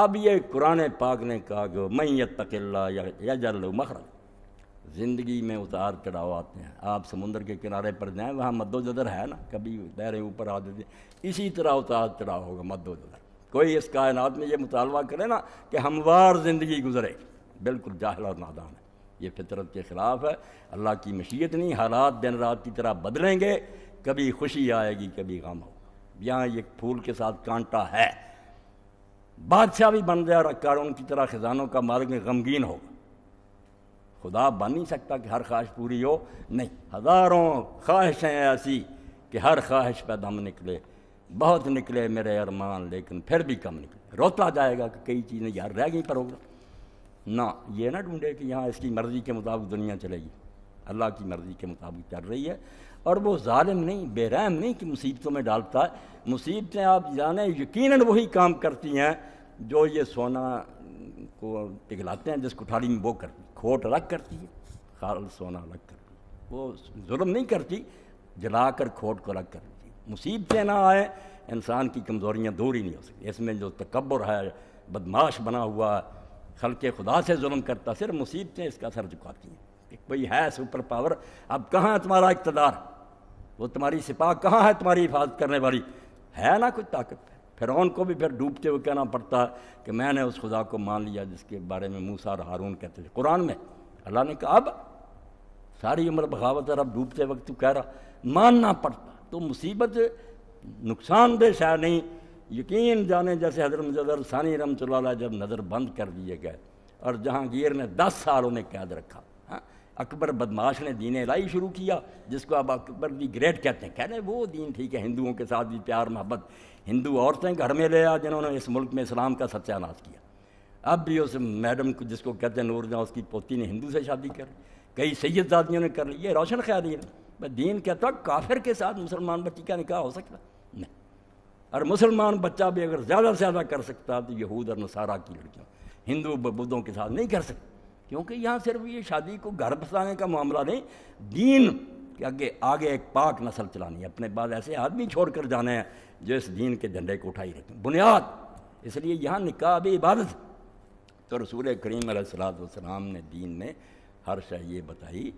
अब ये कुरान पाक ने कहा कि मैं यत्तकिल्ला या जल मखरज ज़िंदगी में उतार चढ़ाव आते हैं आप समुंदर के किनारे पर जाएं वहाँ मद्दो जदर है ना कभी दहरे ऊपर आ जाती इसी तरह उतार चढ़ाव होगा मद्दो जदर कोई इस कायनात में ये मुतालबा करे ना कि हमवार ज़िंदगी गुजरे बिल्कुल जाहिल और नादान है ये फितरत के ख़िलाफ़ है अल्लाह की मशीयत नहीं हालात दिन रात की तरह बदलेंगे कभी खुशी आएगी कभी गम होगा यहाँ ये फूल के साथ कांटा है बादशाह भी बन जाए और कारून की तरह खजानों का मालिक गमगीन होगा खुदा बन नहीं सकता कि हर ख्वाहिश पूरी हो नहीं हज़ारों ख्वाहिशें ऐसी कि हर ख्वाहिश पर दम निकले बहुत निकले मेरे अरमान लेकिन फिर भी कम निकले रोता जाएगा कि कई चीज़ें यार रह गई प्रोग्राम ना ये ना ढूंढे कि यहाँ इसकी मर्ज़ी के मुताबिक दुनिया चलेगी अल्लाह की मर्ज़ी के मुताबिक चल रही है और वो ालिम नहीं बेरहम नहीं कि मुसीबतों में डालता है मुसीबतें आप जाने यकीन वही काम करती हैं जो ये सोना को पिघलाते हैं जिस कुठारी में वो करती खोट अलग करती है खाल सोना अलग करती है वो जुल्म नहीं करती जला कर खोट को अलग करती है मुसीबतें ना आए इंसान की कमज़ोरियाँ दूर ही नहीं हो सकती इसमें जो तकबर है बदमाश बना हुआ खल के खुदा से जुल्म करता सिर्फ मुसीबतें इसका सर झुकाती हैं कोई है सुपर पावर अब कहाँ है तुम्हारा इकतदार वो तुम्हारी सिपाह कहाँ है तुम्हारी हिफाजत करने वाली है ना कुछ ताकत फिरौन को भी फिर डूबते हुए कहना पड़ता कि मैंने उस खुदा को मान लिया जिसके बारे में मूसा और हारून कहते थे कुरान में अल्लाह ने कहा अब सारी उम्र बगावत अब डूबते वक्त तू कह रहा मानना पड़ता तो मुसीबत नुकसानदेह शायद नहीं यकीन जाने जैसे हजरत मुजर सानी रमतल्ला जब नज़र बंद कर दिए गए और जहांगीर ने दस साल उन्हें कैद रखा हाँ अकबर बदमाश ने दीन लाई शुरू किया जिसको अब अकबर दी ग्रेट कहते हैं कह रहे वो दीन ठीक है हिंदुओं के साथ भी प्यार मोहब्बत हिंदू औरतें घर में ले आ जिन्होंने इस मुल्क में इस्लाम का सत्यानाश किया अब भी उस मैडम को जिसको कहते हैं नूरजहाँ उसकी पोती ने हिंदू से शादी कर कई सैददादियों ने कर ली ये रोशन ख्याल ही दीन कहता काफिर के साथ मुसलमान बच्ची का निकाह हो सकता नहीं और मुसलमान बच्चा भी अगर ज़्यादा से ज़्यादा कर सकता तो यहूद और नसारा की लड़कियों हिंदू बुद्धों के साथ नहीं कर सकते क्योंकि यहाँ सिर्फ ये शादी को घर बसाने का मामला नहीं दीन कि आगे आगे एक पाक नस्ल चलानी है अपने बाद ऐसे आदमी छोड़ कर जाने हैं जो इस दीन के झंडे को उठाई रखें बुनियाद इसलिए यहाँ निका भी इबादत तो रसूल करीम सलाम ने दीन में हर शह ये बताई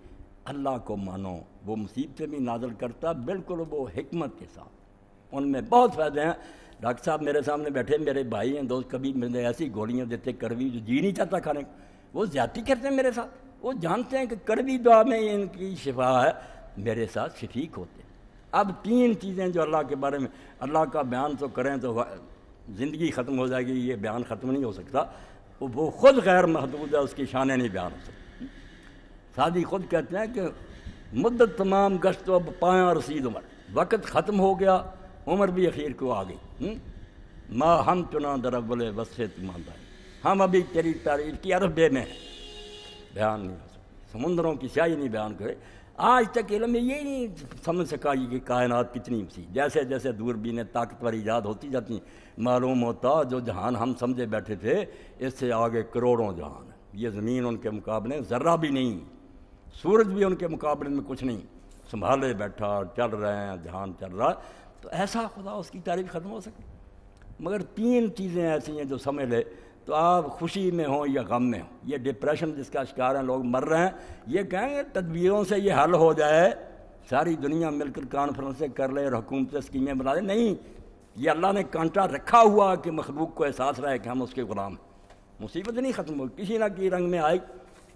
अल्लाह को मानो वो मुसीबतें भी नाजल करता बिल्कुल वो हमत के साथ उनमें बहुत फ़ायदे हैं डॉक्टर साहब मेरे सामने बैठे मेरे भाई हैं दोस्त कभी मैंने ऐसी गोलियाँ देते कड़वी जो जी नहीं चाहता खाने को वो ज़्यादा करते हैं मेरे साथ वो जानते हैं कि कड़वी दुआ में इनकी शिफा है मेरे साथ शफीक होते हैं अब तीन चीज़ें जो अल्लाह के बारे में अल्लाह का बयान तो करें तो ज़िंदगी ख़त्म हो जाएगी ये बयान ख़त्म नहीं हो सकता वो वो खुद गैर महदूद है उसकी शान नहीं बयान हो सकती शादी खुद कहते हैं कि मुद्दत तमाम गश्त अब पाया रसीद उम्र वक़्त ख़त्म हो गया उम्र भी अखीर को आ गई हम्म? माँ हम चुना दरबल बस तुम्हारा हम अभी तेरी तारीफ की अरबे में हैं बयान नहीं हो सकते समुंदरों की स्याही नहीं बयान करे आज तक इलम में ये नहीं समझ सका कि कायनात कितनी सी जैसे जैसे दूरबीनें ताकतवर ईजाद होती जाती मालूम होता जो जहान हम समझे बैठे थे इससे आगे करोड़ों जहान ये ज़मीन उनके मुकाबले ज़र्रा भी नहीं सूरज भी उनके मुकाबले में कुछ नहीं संभाले बैठा चल रहे हैं जहान चल रहा तो ऐसा खुदा उसकी तारीफ ख़त्म हो सके मगर तीन चीज़ें ऐसी हैं जो समझ ले तो आप खुशी में हो या गम में हो ये डिप्रेशन जिसका शिकार है लोग मर रहे हैं ये कहेंगे तदबीरों से ये हल हो जाए सारी दुनिया मिलकर कॉन्फ्रेंसें कर ले और हुकूमत स्कीमें बना दे नहीं ये अल्लाह ने कांटा रखा हुआ कि मखलूक को एहसास रहे कि हम उसके ग़ुलाम मुसीबत नहीं ख़त्म हो किसी ना किसी रंग में आई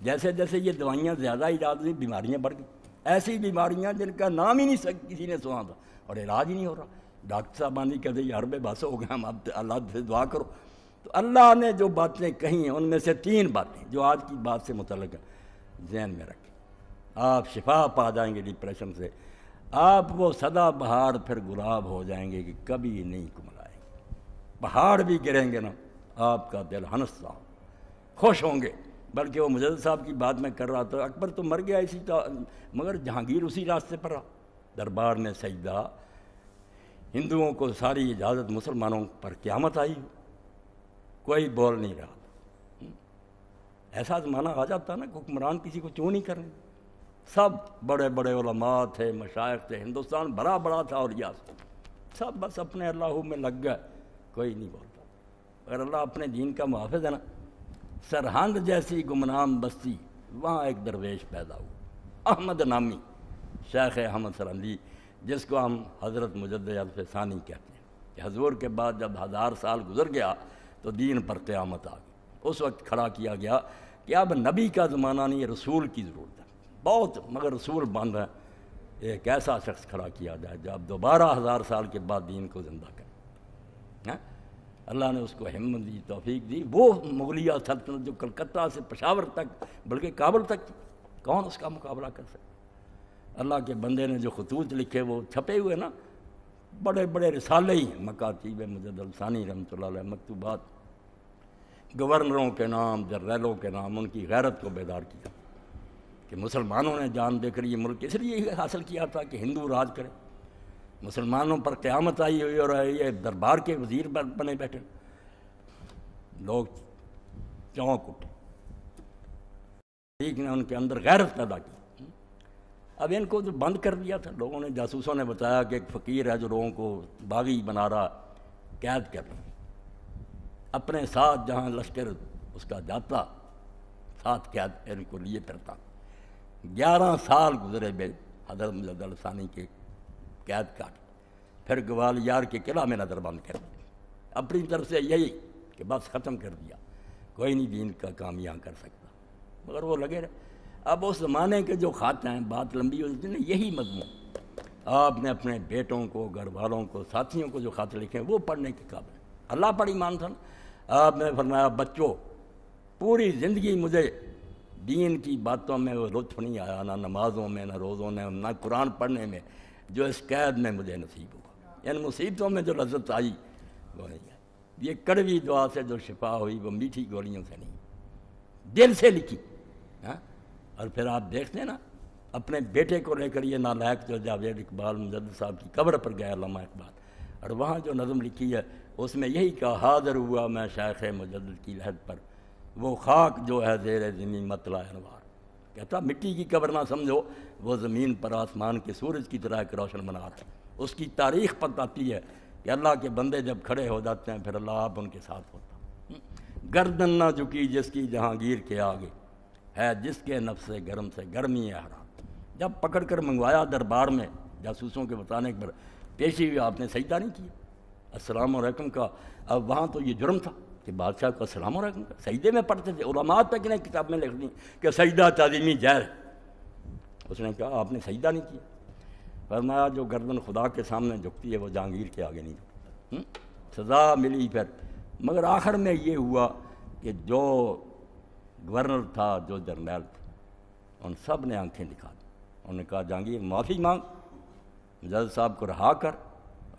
जैसे जैसे ये दवाइयाँ ज़्यादा इजाद हुई बीमारियाँ बढ़ गई ऐसी बीमारियाँ जिनका नाम ही नहीं सक, किसी ने सुना था और इलाज ही नहीं हो रहा डॉक्टर साहब आने कहते यार बे बस हो गए हम अब अल्लाह से दुआ करो तो अल्लाह ने जो बातें कही हैं उनमें से तीन बातें जो आज की बात से मुतल है जहन में रखें आप शिफा पा जाएंगे डिप्रेशन से आप वो सदा बहार फिर गुलाब हो जाएंगे कि कभी नहीं कुमलाएंगे पहाड़ भी गिरेंगे ना आपका दिल हनस्ता हो खुश होंगे बल्कि वो मुजद साहब की बात मैं कर रहा था अकबर तो मर गया इसी का मगर जहांगीर उसी रास्ते पर रहा दरबार ने सजदा हिंदुओं को सारी इजाज़त मुसलमानों पर क्यामत आई कोई बोल नहीं रहा ऐसा जमाना तो आ जाता ना हुक्मरान किसी को क्यों नहीं कर रहे सब बड़े बड़े उलमा थे मशाक थे हिंदुस्तान बड़ा बड़ा था और रियासत सब बस अपने अल्लाह में लग गए कोई नहीं बोलता अगर अल्लाह अपने दीन का मुहाफ़ है ना सरहंद जैसी गुमनाम बस्ती वहाँ एक दरवेश पैदा हुआ अहमद नामी शेख अहमद सरहंदी जिसको हम हज़रत मुजद फ़ानी कहते हैं हजूर के बाद जब हज़ार साल गुजर गया तो दीन पर क़्यामत आ गई उस वक्त खड़ा किया गया कि अब नबी का ज़माना नहीं रसूल की ज़रूरत है बहुत मगर रसूल बन रहा है एक ऐसा शख्स खड़ा किया जाए जो अब दोबारा हज़ार साल के बाद दीन को ज़िंदा करें हैं अल्लाह ने उसको हिम्मत दी तोफ़ी दी वो मुगलिया सल्तनत जो कलकत्ता से पशावर तक बल्कि काबुल तक कौन उसका मुकाबला कर सकता अल्लाह के बंदे ने जो खतूत लिखे वो छपे हुए ना बड़े बड़े रिसाले ही हैं मकातीब मजद अलसानी रमत मकतूबात गवर्नरों के नाम जर्रैलों के नाम उनकी गैरत को बेदार किया कि मुसलमानों ने जान देकर ये मुल्क इसलिए हासिल किया था कि हिंदू राज करें मुसलमानों पर क़्यामत आई हुई और ये दरबार के वजीर बने बैठे लोग चौंक उठे ठीक ने उनके अंदर गैरत पैदा की अब इनको तो बंद कर दिया था लोगों ने जासूसों ने बताया कि एक फ़कीर है जो लोगों को बागी बना रहा कैद कर रहा अपने साथ जहाँ लश्कर उसका जाता साथ कैद इनको लिए फिरता ग्यारह साल गुजरे बे हजरत मुजदानी के कैद काट फिर यार के किला में नज़र बंद कर दी अपनी तरफ से यही कि बस ख़त्म कर दिया कोई नहीं दीन का काम यहाँ कर सकता मगर वो लगे रहे अब उस ज़माने के जो खाते हैं बात लंबी होती जाती ना यही मजमू आपने अपने बेटों को घर वालों को साथियों को जो खाते लिखे हैं वो पढ़ने के काबिल अल्लाह पर ईमान था आपने फरमाया बच्चों पूरी ज़िंदगी मुझे दीन की बातों में वो लुत्फ नहीं आया ना नमाज़ों में ना रोज़ों में ना कुरान पढ़ने में जो इस कैद में मुझे नसीब हुआ इन मुसीबतों में जो लज्जत आई वो नहीं आई ये कड़वी दुआ से जो शिफा हुई वो मीठी गोलियों से नहीं दिल से लिखी और फिर आप हैं ना अपने बेटे को लेकर ये नालायक जो जावेद इकबाल मुजद साहब की कब्र पर गया लामा इकबाल और वहाँ जो नज़म लिखी है उसमें यही कहा हाजिर हुआ मैं शाख मुजद की लहद पर वो खाक जो है जेर ज़मीन मतला अनवार कहता मिट्टी की कब्र ना समझो वो ज़मीन पर आसमान के सूरज की तरह एक रोशन मनार उसकी तारीख बताती है कि अल्लाह के बंदे जब खड़े हो जाते हैं फिर अल्लाह आप उनके साथ होता हम्म। गर्दन ना झुकी जिसकी जहांगीर के आगे है जिसके नफ से गर्म से गर्मी है हराम जब पकड़ कर मंगवाया दरबार में जासूसों के बताने पर पेशी हुई आपने सजदा नहीं किया रकम का अब वहाँ तो ये जुर्म था कि बादशाह को असलम का सजदे में पढ़ते थे उलमा तक ने किताब में लिख दी कि सजदा तज़ीमी जैर उसने कहा आपने सजदा नहीं किया फरमाया जो गर्दन खुदा के सामने झुकती है वो जहांगीर के आगे नहीं झुकती हम्म? सज़ा मिली फिर मगर आखिर में ये हुआ कि जो गवर्नर था जो जर्नैल थे उन सब ने आंखें दिखा दी उन्होंने कहा जहांगीर माफ़ी मांग जज साहब को रहा कर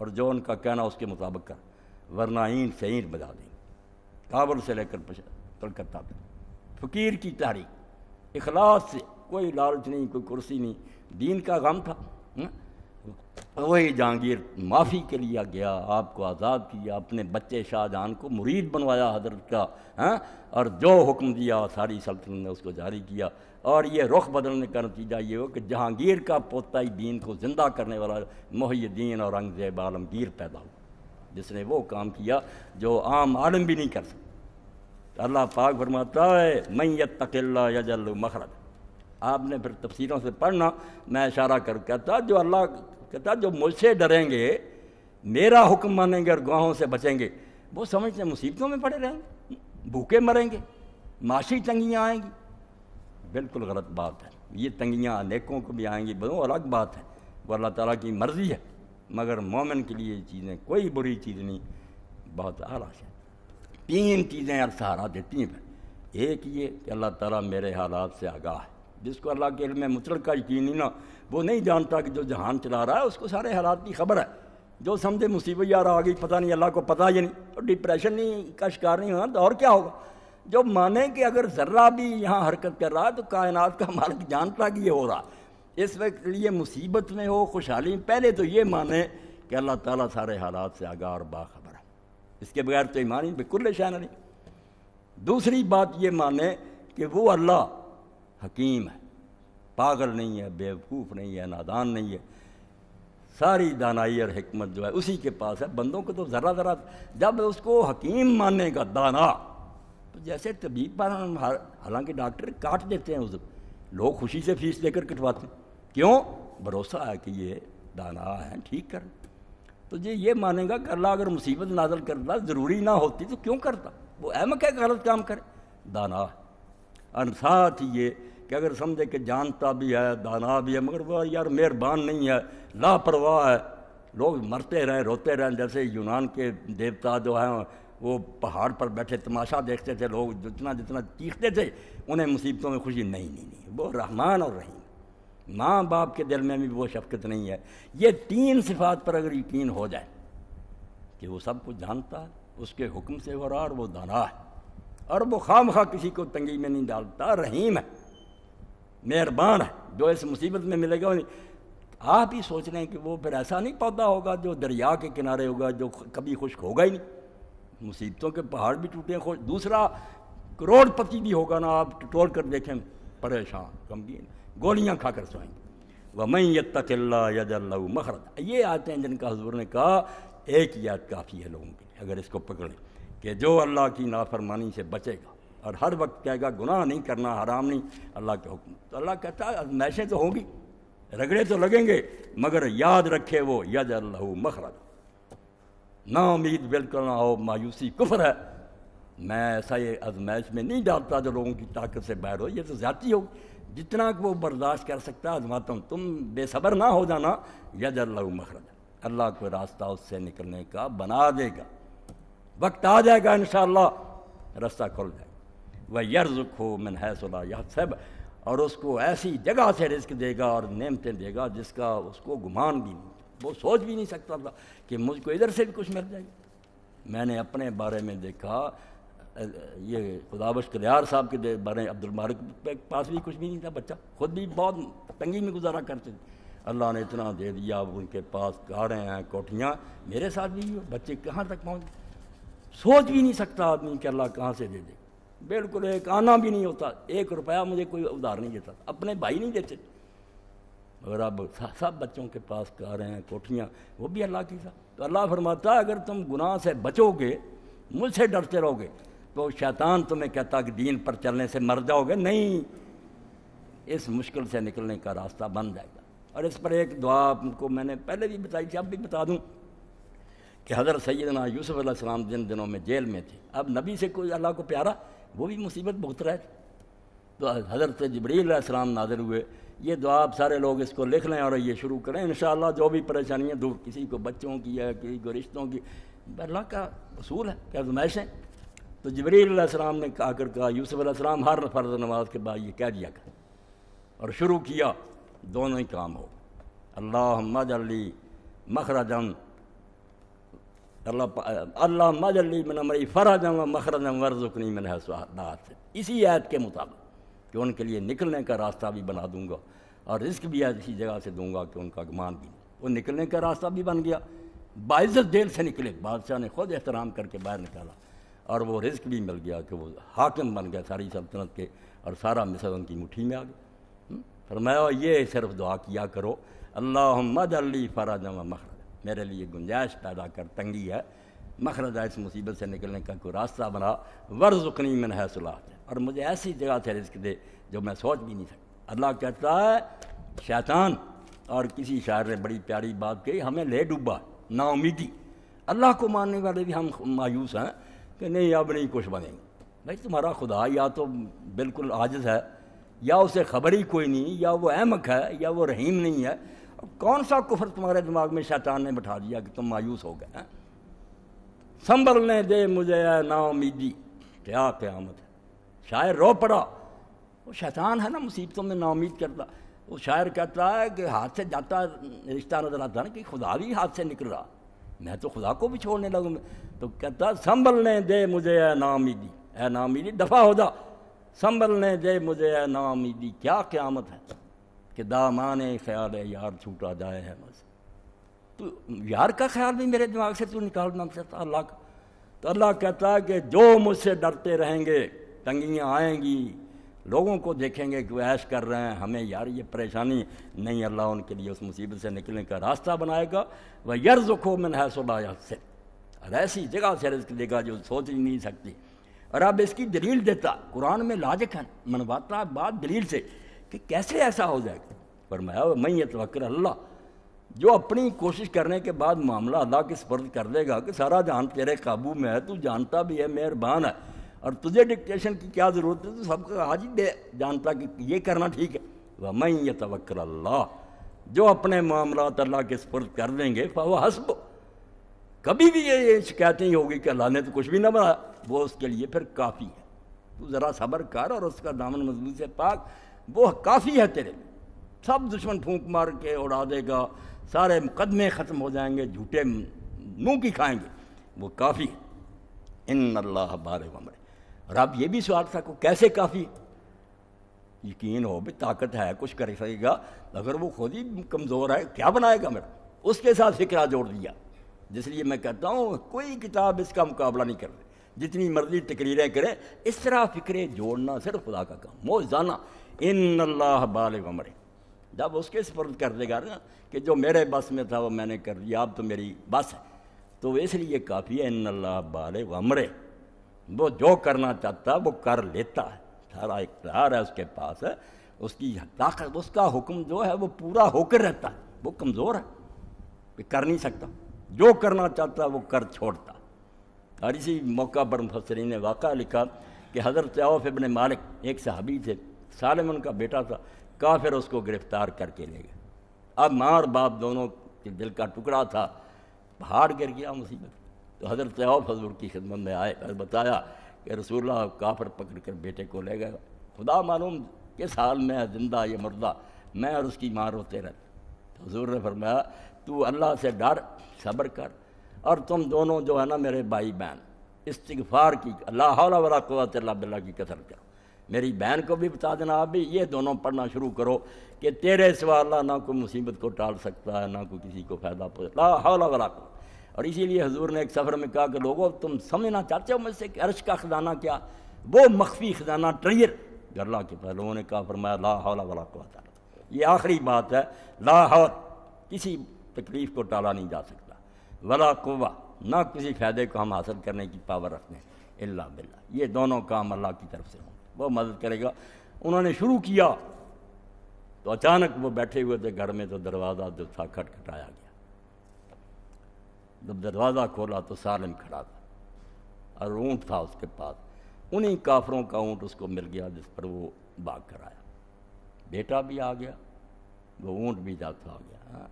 और जो उनका कहना उसके मुताबिक कर वरना ईन से ईन बजा देंगे काबुल से लेकर कलकत्ता तक फ़कीर की तारीख इखलास से कोई लालच नहीं कोई कुर्सी नहीं दीन का गम था हुँ? वही जहांगीर माफ़ी के लिए गया आपको आज़ाद किया अपने बच्चे शाहजहान को मुरीद बनवाया हजरत का हैं हाँ? और जो हुक्म दिया सारी सल्तनत ने उसको जारी किया और ये रुख बदलने का नतीजा ये हो कि जहांगीर का पोता ही दीन को ज़िंदा करने वाला मोहद्दीन और औरंगज़ेब आलमगीर पैदा हुआ जिसने वो काम किया जो आम आलम भी नहीं कर सकता अल्लाह पाक फरमाता है मैत तकल्ला यजल मखरत आपने फिर तफसीरों से पढ़ना मैं इशारा कर कहता जो अल्लाह कहता जो मुझसे डरेंगे मेरा हुक्म मानेंगे और गुआहों से बचेंगे वो समझते मुसीबतों में पड़े रहेंगे भूखे मरेंगे माशी तंगियाँ आएंगी बिल्कुल गलत बात है ये तंगियाँ अनेकों को भी आएंगी बदो अलग बात है वो अल्लाह ताला की मर्ज़ी है मगर मोमिन के लिए ये चीज़ें कोई बुरी चीज़ नहीं बहुत आला है तीन चीज़ें सहारा देती हैं एक ये कि अल्लाह ताला मेरे हालात से आगाह है जिसको अल्लाह के इल्म मुतल का यकीन ही ना वो नहीं जानता कि जो जहान चला रहा है उसको सारे हालात की खबर है जो समझे मुसीबत यार आ गई पता नहीं अल्लाह को पता ही नहीं तो डिप्रेशन नहीं का शिकार नहीं होना तो और क्या होगा जो माने कि अगर ज़र्रा भी यहाँ हरकत कर रहा है तो कायनात का मालिक जानता कि ये हो रहा है इस वक्त ये मुसीबत में हो खुशहाली में पहले तो ये माने कि अल्लाह ताला सारे हालात से आगा और बाखबर है इसके बगैर तो ईमान ही बिल्कुल शान नहीं दूसरी बात ये माने कि वो अल्लाह हकीम है पागल नहीं है बेवकूफ़ नहीं है नादान नहीं है सारी दानाई और हमत जो है उसी के पास है बंदों को तो ज़रा ज़रा जब उसको हकीम मानने का दाना तो जैसे तबीब पर हालांकि डॉक्टर काट देते हैं उस लोग खुशी से फीस देकर कटवाते हैं क्यों भरोसा है कि ये दाना है ठीक कर तो जी ये मानेगा कर ला अगर मुसीबत नाजल करता ज़रूरी ना होती तो क्यों करता वो अहमक है गलत काम करे दाना अनसाथ ये कि अगर समझे कि जानता भी है दाना भी है मगर वह यार मेहरबान नहीं है लापरवाह है लोग मरते रहें रोते रहें जैसे यूनान के देवता जो हैं वो पहाड़ पर बैठे तमाशा देखते थे लोग जितना जितना चीखते थे उन्हें मुसीबतों में खुशी नहीं नहीं नहीं वो रहमान और रहीम माँ बाप के दिल में भी वो शफकत नहीं है ये तीन सिफात पर अगर यकीन हो जाए कि वो सब कुछ जानता है उसके हुक्म से हो रहा और वो दाना है और वो खाम खा किसी को तंगी में नहीं डालता रहीम है मेहरबान है जो इस मुसीबत में मिलेगा आप ही सोच रहे हैं कि वो फिर ऐसा नहीं पौधा होगा जो दरिया के किनारे होगा जो कभी खुश्क होगा ही नहीं मुसीबतों के पहाड़ भी टूटे खुश दूसरा करोड़पति भी होगा ना आप टोल कर देखें परेशान गमगीन गोलियां खाकर सोएंगे वमई यत्ला अल्लाह मखरत ये आते हैं जिनका हजूर ने कहा एक याद काफ़ी है लोगों के लिए अगर इसको पकड़ें कि जो अल्लाह की नाफरमानी से बचेगा और हर वक्त कहेगा गुनाह नहीं करना हराम नहीं अल्लाह के हुक्म तो अल्लाह कहता है मैशें तो होंगी रगड़े तो लगेंगे मगर याद रखे वो यद अल्लाह मखरज ना उम्मीद बिल्कुल ना हो मायूसी कुफर है मैं ऐसा ये आजमाइश में नहीं डालता जो लोगों की ताकत से बाहर हो ये तो ज़्यादा हो जितना वो बर्दाश्त कर सकता आजमाता हूँ तुम बेसब्र ना हो जाना यद अल्लाह मखरज अल्लाह को रास्ता उससे निकलने का बना देगा वक्त आ जाएगा इन रास्ता खुल जाएगा वह यर्ज खो मन है सला सब और उसको ऐसी जगह से रिस्क देगा और नेमतें देगा जिसका उसको गुमान भी नहीं वो सोच भी नहीं सकता था कि मुझको इधर से भी कुछ मिल जाएगा मैंने अपने बारे में देखा ये खुदाबश कल्यार साहब के बारे में अब्दुल मालिक के पास भी कुछ भी नहीं था बच्चा खुद भी बहुत तंगी में गुजारा करते थे अल्लाह ने इतना दे दिया अब उनके पास गाड़ें हैं कोठियाँ मेरे साथ भी बच्चे कहाँ तक पहुँच सोच भी नहीं सकता आदमी कि अल्लाह कहाँ से दे दे बिल्कुल एक आना भी नहीं होता एक रुपया मुझे कोई उधार नहीं देता अपने भाई नहीं देते मगर अब सब बच्चों के पास कारें हैं कोठियाँ वो भी अल्लाह की था तो अल्लाह फरमाता अगर तुम गुनाह से बचोगे मुझसे डरते रहोगे तो शैतान तुम्हें कहता कि दीन पर चलने से मर जाओगे नहीं इस मुश्किल से निकलने का रास्ता बन जाएगा और इस पर एक दुआ को मैंने पहले भी बताई थी अब भी बता दूँ कि हज़रत सैदना यूसुफ़ जिन दिनों में जेल में थे अब नबी से कोई अल्लाह को प्यारा वो भी मुसीबत भुगत रहा है तो हज़रत जबरीसलाम नाजर हुए ये दुआ आप सारे लोग इसको लिख लें और ये शुरू करें इन जो भी परेशानियाँ दूर किसी को बच्चों की है किसी को रिश्तों की अल्लाह का असूल है क्या आजमाइश है तो जबरीसलाम ने आकर कहा यूसुफ़लाम हर फर्ज नमाज के बाद ये कह दिया कर और शुरू किया दोनों ही काम हो अल्लाह मजली मखराजन अल्लाह अल्लाह मन मई फ़राजम व मखरजम वर्जुकनी मन हसात इसी आयत के मुताबिक कि उनके लिए निकलने का रास्ता भी बना दूंगा और रिस्क भी ऐसी जगह से दूंगा कि उनका गुमान भी वो निकलने का रास्ता भी बन गया बाइज़त जेल से निकले बादशाह ने खुद एहतराम करके बाहर निकाला और वो रिस्क भी मिल गया कि वो हाकिम बन गया सारी सल्तनत के और सारा मिसर उनकी मुठ्ठी में आ गया हम्म? फरमाया ये सिर्फ दुआ किया करो अल्लाह मदली फ़रा फ़राजम मखरज मेरे लिए गुंजाइश पैदा कर तंगी है मखरजा इस मुसीबत से निकलने का कोई रास्ता बना वर्जुकनी में है सुलाह और मुझे ऐसी जगह से रिस्क दे जो मैं सोच भी नहीं सकता अल्लाह कहता है शैतान और किसी शायर ने बड़ी प्यारी बात कही हमें ले डूबा नाउमीदी अल्लाह को मानने वाले भी हम मायूस हैं कि नहीं अब नहीं कुछ बनेंगे भाई तुम्हारा खुदा या तो बिल्कुल आजज है या उसे खबर ही कोई नहीं या वो अहमक है या वो रहीम नहीं है अब कौन सा कुफर तुम्हारे दिमाग में शैतान ने बैठा दिया कि तुम मायूस हो गए संभलने दे मुझे नाउमीदी क्या क्यामत है शायर रो पड़ा वो शैतान है ना मुसीबतों में नाउमीद करता वो शायर कहता है कि हाथ से जाता रिश्ता नजर आता ना कि खुदा भी हाथ से निकल रहा मैं तो खुदा को भी छोड़ने लगूँ तो कहता संभलने दे मुझे ए नामीदी ए नामीदी दफ़ा हो जा संभलने दे मुझे ए नामीदी क्या क्यामत है कि दामाने ख्याल है यार छूटा जाए है बस तो यार का ख्याल भी मेरे दिमाग से तू निकालना चाहता तो अल्लाह का तो अल्लाह कहता है कि जो मुझसे डरते रहेंगे तंगियाँ आएंगी लोगों को देखेंगे कि वह ऐश कर रहे हैं हमें यार ये परेशानी नहीं अल्लाह उनके लिए उस मुसीबत से निकलने का रास्ता बनाएगा वह यर्ज खो मन है सुलाया से और ऐसी जगह से रिस्क देगा जो सोच ही नहीं सकती और अब इसकी दलील देता कुरान में लाजक है मनवाता बात दलील से कि कैसे ऐसा हो जाएगा पर मैं ये तवक्र तो अल्लाह जो अपनी कोशिश करने के बाद मामला अल्लाह के स्पर्द कर देगा कि सारा जान तेरे काबू में है तू जानता भी है मेहरबान है और तुझे डिक्टेशन की क्या ज़रूरत है तो सबको आज ही दे जानता कि ये करना ठीक है वह मैं ये तवक्र तो अल्लाह जो अपने मामला अल्लाह के स्पर्द कर देंगे वह हसब कभी भी ये शिकायत नहीं होगी कि अल्लाह ने तो कुछ भी ना बनाया वो उसके लिए फिर काफ़ी है तू ज़रा सब्र कर और उसका दामन मजबूत से पाक वो काफ़ी है तेरे सब दुश्मन फूंक मार के उड़ा देगा सारे मुकदमे ख़त्म हो जाएंगे झूठे मुँह की खाएंगे वो काफ़ी इन अल्लाह बार वमर और आप ये भी सवाल था को कैसे काफ़ी यकीन हो भी ताकत है कुछ कर सकेगा अगर वो खुद ही कमज़ोर है क्या बनाएगा मेरा उसके साथ फिक्रा जोड़ दिया जिसलिए मैं कहता हूँ कोई किताब इसका मुकाबला नहीं कर रही जितनी मर्जी तकरीरें करें इस तरह फिक्रे जोड़ना सिर्फ खुदा का काम मोजाना इन अल्लाह बाल उम्र जब उसके स्पर्द कर देगा ना कि जो मेरे बस में था वो मैंने कर दिया अब तो मेरी बस है तो इसलिए काफ़ी है इन अल्लाह बाल उम्र वो जो करना चाहता है वो कर लेता है सारा इकदार है उसके पास है उसकी ताकत उसका हुक्म जो है वो पूरा होकर रहता है वो कमज़ोर है वो कर नहीं सकता जो करना चाहता वो कर छोड़ता और इसी मौका पर मुफसरीन ने वाक़ा लिखा कि हज़रत औफ इबन मालिक एक सहाबी थे सालम उनका बेटा था काफिर उसको गिरफ्तार करके ले गए अब माँ और बाप दोनों के दिल का टुकड़ा था पहाड़ गिर गया मुसीबत तो हज़रत औफ हजूर की खिदमत में आए और बताया कि रसूल्ला काफिर पकड़ कर बेटे को ले गए खुदा मालूम किस हाल में है जिंदा ये मुर्दा मैं और उसकी माँ रोते रहते तो हजूर ने फरमाया तू अल्लाह से डर सब्र कर और तुम दोनों जो है ना मेरे भाई बहन इस्तफार की अल्लाह वाला कुत बिल्ला की कसर करो मेरी बहन को भी बता देना आप भी ये दोनों पढ़ना शुरू करो कि तेरे सवाल ना कोई मुसीबत को टाल सकता है ना कोई किसी को फ़ायदा पहुँचता हौला वला को और इसीलिए हजूर ने एक सफ़र में कहा कि लोगों तुम समझना चाहते हो मुझसे कि अर्श का ख़जाना क्या वो मख्फी ख़जाना ट्रेयर गरला के पास लोगों ने कहा फरमाया ला हौला वला को ये आखिरी बात है ला हौल किसी तकलीफ़ को टाला नहीं जा सकता वला कुवा ना किसी फ़ायदे को हम हासिल करने की पावर रखते हैं अल्ला बिल्ला ये दोनों काम अल्लाह की तरफ से हो वह मदद करेगा उन्होंने शुरू किया तो अचानक वो बैठे हुए थे घर में तो दरवाज़ा जो था खटखटाया गया जब दरवाज़ा खोला तो सालिम खड़ा था और ऊँट था उसके पास उन्हीं काफरों का ऊँट उसको मिल गया जिस पर वो बाग कराया बेटा भी आ गया वो ऊँट भी जाता आ गया हाँ।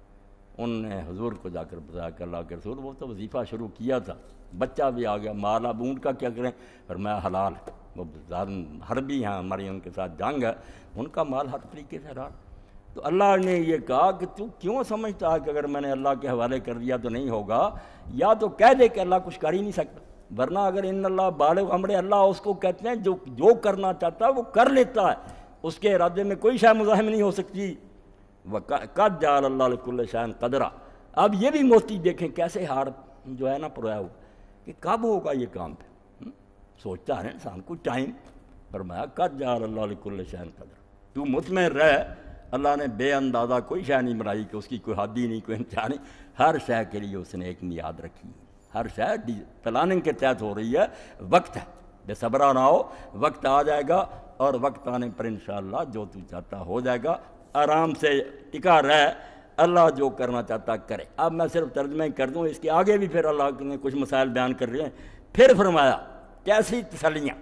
उनने हजूर को जाकर बताया कर ला कर सूर वो तो वजीफ़ा शुरू किया था बच्चा भी आ गया माला अब ऊँट का क्या करें और मैं हलाल है हर भी हैं हमारी उनके साथ जंग है उनका माल हर तरीके से रहा तो अल्लाह ने ये कहा कि तू क्यों समझता है कि अगर मैंने अल्लाह के हवाले कर दिया तो नहीं होगा या तो कह दे कि अल्लाह कुछ कर ही नहीं सकता वरना अगर इन अल्लाह बाल अमर अल्लाह उसको कहते हैं जो जो करना चाहता है वो कर लेता है उसके इरादे में कोई शायद मुजाहिम नहीं हो सकती व कद जाल अल्लाह शाह कदरा अब ये भी मोती देखें कैसे हार जो है ना पुराया हुआ कि कब होगा ये काम फिर सोचता है इंसान को टाइम फरमाया कद अल्लाह रल्लाकुल्ल शहन कदर तू मुतमैन रह अल्लाह ने बेअंदाज़ा कोई शह नहीं बनाई कि उसकी कोई हादी नहीं कोई इंतजा नहीं हर शह के लिए उसने एक मियाद रखी हर शह प्लानिंग के तहत हो रही है वक्त है बेसबरा ना हो वक्त आ जाएगा और वक्त आने पर इन जो तू चाहता हो जाएगा आराम से टिका रह अल्लाह जो करना चाहता करे अब मैं सिर्फ तर्जमा कर दूँ इसके आगे भी फिर अल्लाह ने कुछ मसायल बयान कर रहे हैं फिर फरमाया कैसी तसलियाँ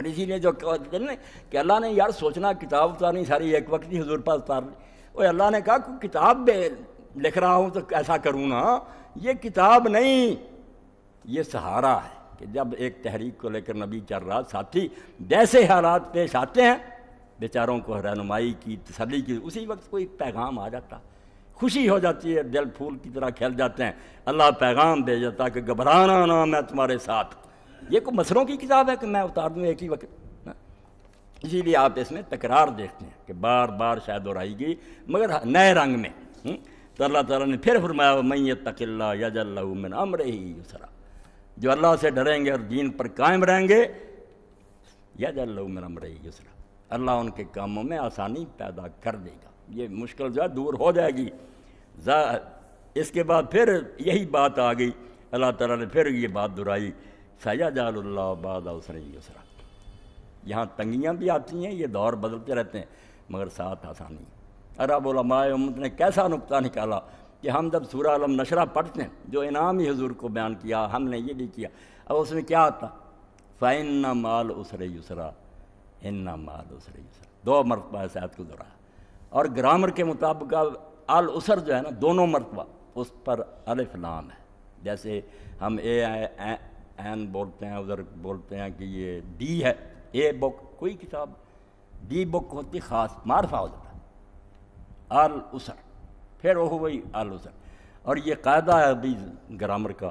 और ने जो ना कि अल्लाह ने यार सोचना किताब उतारनी सारी एक वक्त ही हजूर पास उतार ली और अल्लाह ने कहा किताब लिख रहा हूँ तो ऐसा करूँ ना ये किताब नहीं ये सहारा है कि जब एक तहरीक को लेकर नबी चल रहा साथी जैसे हालात पेश आते हैं बेचारों को रहनुमाई की तसली की उसी वक्त कोई पैगाम आ जाता खुशी हो जाती है दिल फूल की तरह खेल जाते हैं अल्लाह पैगाम दे जाता कि घबराना ना मैं तुम्हारे साथ ये कोई मसरों की किताब है कि मैं उतार दूँ एक ही वक्त इसीलिए आप इसमें तकरार देखते हैं कि बार बार शायद दोहराएगी मगर हाँ, नए रंग में हम्म? तो अल्लाह ताला ने फिर फरमाया मैत तकिल्ला यजल्लामिन अमर ही उसरा जो अल्लाह से डरेंगे और दीन पर कायम रहेंगे यजल्लामिन अमर ही उसरा अल्लाह उनके कामों में आसानी पैदा कर देगा ये मुश्किल जो है दूर हो जाएगी जा इसके बाद फिर यही बात आ गई अल्लाह तला ने फिर ये बात दोहराई सजा सया जालबादसर यूसरा यहाँ तंगियाँ भी आती हैं ये दौर बदलते रहते हैं मगर साथ आसानी अरब उम्मत ने कैसा नुकता निकाला कि हम जब सूरा आलम नशरा पढ़ते हैं जो इनाम ही हजूर को बयान किया हमने ये भी किया अब उसमें क्या आता फ़ैन माल उसर यूसरा न माल उसरे यूसरा दो मरतबा है आयत को दोहराया और ग्रामर के मुताबिक अल उसर जो है ना दोनों मरतबा उस पर अलफ नाम है जैसे हम ए एन बोलते हैं उधर बोलते हैं कि ये डी है ए बुक कोई किताब डी बुक होती खास मारफा हो जाता आल उसर फिर वो वही आल उसर और ये कायदा है अभी ग्रामर का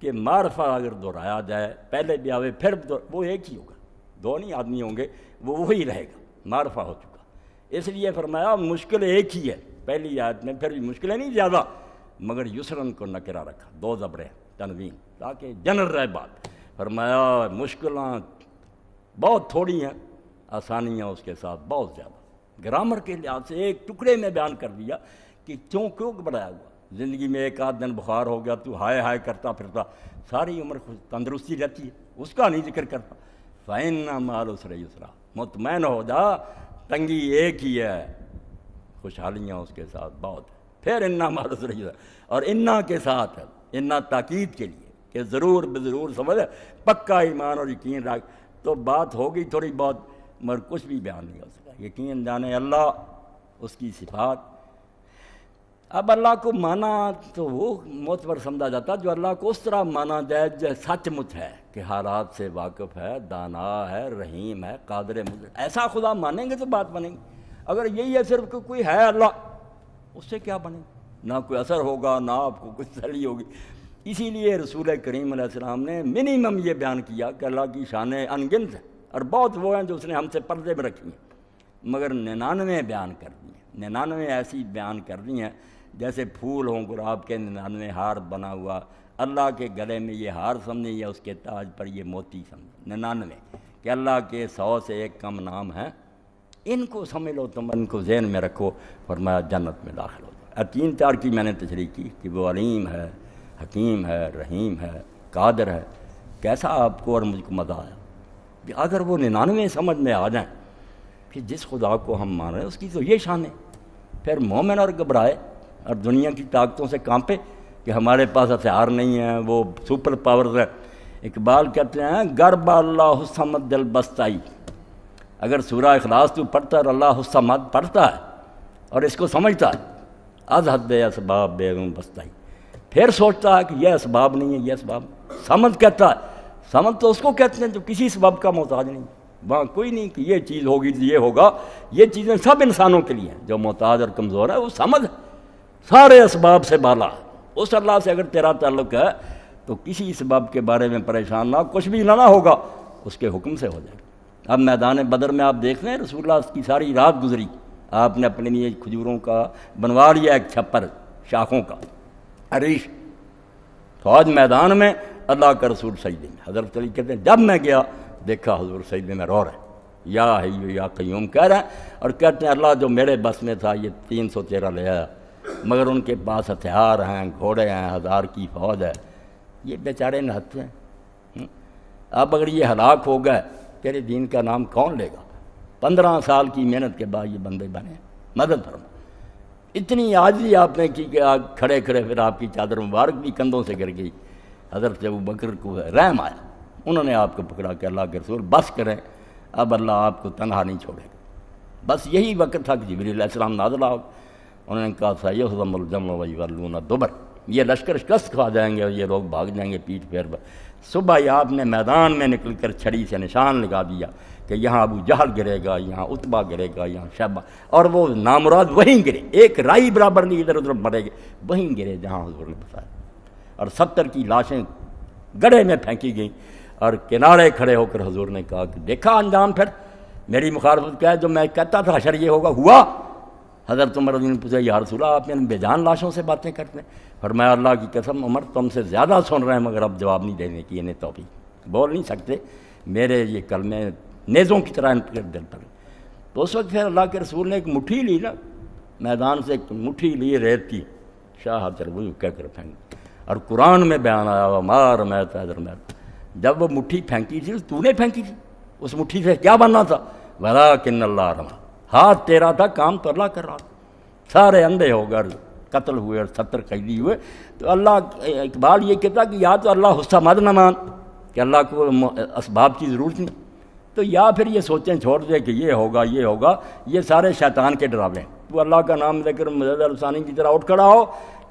कि मारफा अगर दोहराया जाए पहले भी आवे फिर वो एक ही होगा दो नहीं आदमी होंगे वो वही रहेगा मारफा हो चुका इसलिए फरमाया मुश्किल एक ही है पहली याद में फिर भी मुश्किलें नहीं ज़्यादा मगर युसरन को नकरा रखा दो जबरें तनवीन ताकि जनरल रहे बात फरमाया मुश्किल बहुत थोड़ी हैं आसानियाँ उसके साथ बहुत ज़्यादा ग्रामर के लिहाज से एक टुकड़े में बयान कर दिया कि क्यों क्यों बढ़ाया हुआ ज़िंदगी में एक आध दिन बुखार हो गया तू हाय हाय करता फिरता सारी उम्र तंदरुस्ती रहती है उसका नहीं जिक्र करता फ़ैन ना माल उस रही उसरा मुतमैन हो जा तंगी एक ही है खुशहालियाँ उसके साथ बहुत है फिर इन्ना माल उस रही और इन्ना के साथ है इन्ना ताकीद के लिए कि ज़रूर ज़रूर समझ पक्का ईमान और यकीन रख तो बात होगी थोड़ी बहुत मगर कुछ भी बयान नहीं हो सका यकीन जाने अल्लाह उसकी सिफात अब अल्लाह को माना तो वो मौत पर समझा जाता जो अल्लाह को उस तरह माना जाए जो सचमुच है कि हालात से वाकफ़ है दाना है रहीम है कादर मुजर ऐसा खुदा मानेंगे तो बात बनेगी अगर यही है सिर्फ कि कोई है अल्लाह उससे क्या बनेगा ना कोई असर होगा ना आपको कुछ सली होगी इसीलिए रसूल करीम सलाम ने मिनिमम ये बयान किया कि अल्लाह की शान अनगिनत हैं और बहुत वो हैं जो उसने हमसे पर्दे में रखी हैं मगर निन्यानवे बयान कर दी हैं निन्यानवे ऐसी बयान कर दी हैं जैसे फूल हों गुलाब के निन्यानवे हार बना हुआ अल्लाह के गले में ये हार समझें या उसके ताज पर ये मोती समझें निन्यानवे कि अल्लाह के सौ से एक कम नाम हैं इनको समझ लो तुम इनको जहन में रखो फरमाया जन्नत में दाखिल हो तीन चार की मैंने तशरी की कि वो अलीम है हकीम है रहीम है कादर है कैसा आपको और मुझको मज़ा आया कि अगर वो निन्यानवे समझ में आ जाए कि जिस खुदा को हम मान रहे हैं उसकी तो ये शान है फिर मोमिन और घबराए और दुनिया की ताकतों से कांपे कि हमारे पास हथियार नहीं है वो सुपर पावर हैं इकबाल कहते हैं गर्ब अल्लाह हुसमद दिल बस्ताई अगर सूर्य अखलास तू पढ़ता और अल्लाह हुसमद पढ़ता है और इसको समझता है अज हद असबाब बेगम बस्ताई फिर सोचता है कि यह इसबाब नहीं है यह इसबाब समद कहता है समद तो उसको कहते हैं जो किसी सबब का मोहताज नहीं वहाँ कोई नहीं कि ये चीज़ होगी तो ये होगा ये चीज़ें सब इंसानों के लिए हैं जो मोहताज और कमज़ोर है वो समद सारे इसबाब से बाला उस अल्लाह से अगर तेरा ताल्लुक है तो किसी इसबाब के बारे में परेशान ना कुछ भी लाना होगा उसके हुक्म से हो जाएगा अब मैदान बदर में आप देख लें हैं रसूल्ला की सारी रात गुजरी आपने अपने लिए खजूरों का बनवा लिया एक छप्पर शाखों का अरीश फौज मैदान में अल्लाह का रसूल सही में हजरत अली कहते हैं जब मैं गया देखा हजूर सजदे में रो रहे या है यो या क्यूम कह रहे हैं और कहते हैं अल्लाह जो मेरे बस में था ये तीन सौ तेरह ले आया मगर उनके पास हथियार हैं घोड़े हैं हज़ार की फौज है ये बेचारे नहते हैं हम्म। अब अगर ये हलाक हो गए तेरे दीन का नाम कौन लेगा पंद्रह साल की मेहनत के बाद ये बंदे बने मदद फरमा इतनी आजी आपने की कि आग खड़े खड़े फिर आपकी चादर मुबारक भी कंधों से गिर गई हजरत अबू बकर को रहम आया उन्होंने आपको पकड़ा के अल्लाह के रसूल बस करें अब अल्लाह आपको तनहा नहीं छोड़ेगा बस यही वक्त था कि जबरीम नाजला हो उन्होंने कहा सैदमजम ना दुबर ये लश्कर शस्त खा जाएंगे और ये लोग भाग जाएंगे पीठ पैर पर सुबह ही आपने मैदान में निकल कर छड़ी से निशान लगा दिया कि यहाँ अबू जहल गिरेगा यहाँ उतबा गिरेगा यहाँ शबा और वो नामराद वहीं गिरे एक राई बराबर नहीं इधर उधर मरेगे वहीं गिरे जहाँ हजूर ने बताया और सत्तर की लाशें गड़े में फेंकी गई और किनारे खड़े होकर हजूर ने कहा कि देखा अंजाम फिर मेरी मुखारफत क्या है जो मैं कहता था अशर ये होगा हुआ हजरत उमर ने पूछा यार सुला आप इन बेजान लाशों से बातें करते हैं और मैं अल्लाह की कसम उमर तुमसे ज़्यादा सुन रहे हैं मगर अब जवाब नहीं देने की इन्हें तो भी बोल नहीं सकते मेरे ये कलमे नेज़ों की तरह इनके दिल पर तो उस वक्त फिर अल्लाह के रसूल ने एक मुठ्ठी ली ना मैदान से एक मुठ्ठी ली रेत की शाह हाथर वो कहकर फेंक और कुरान में बयान आया हुआ मार मैत तो हैदर मैं जब वो मुठ्ठी फेंकी थी तूने फेंकी थी उस मुठ्ठी से क्या बनना था वला किन्न अल्लाह रहा हाथ तेरा था काम तो अल्लाह कर रहा था सारे अंधे हो गए कत्ल हुए और सत्तर कैदी हुए तो अल्लाह इकबाल ये कहता कि या तो अल्लाह गुस्सा मद न मान कि अल्लाह को इसबाब की ज़रूरत नहीं तो या फिर ये सोचें छोड़ दें कि ये होगा ये होगा ये सारे शैतान के डरावे तो अल्लाह का नाम लेकर मजद अलसानी की तरह उठ खड़ा हो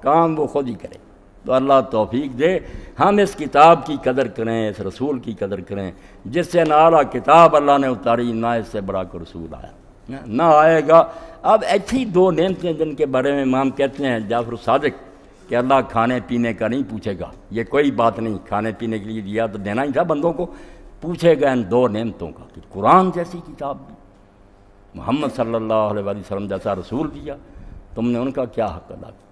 काम वो खुद ही करे तो अल्लाह तोफीक दे हम इस किताब की कदर करें इस रसूल की कदर करें जिससे ना आला किताब अल्लाह ने उतारी ना इससे बड़ा को रसूल आया ना आएगा अब ऐसी दो थे जिनके बारे में इमाम कहते हैं जाफर सादक कि अल्लाह खाने पीने का नहीं पूछेगा ये कोई बात नहीं खाने पीने के लिए दिया तो देना ही था बंदों को पूछे गए इन दो नेमतों का कि कुरान जैसी किताब दी मोहम्मद सल्लल्लाहु अलैहि वसल्लम जैसा रसूल दिया तुमने उनका क्या हक अदा किया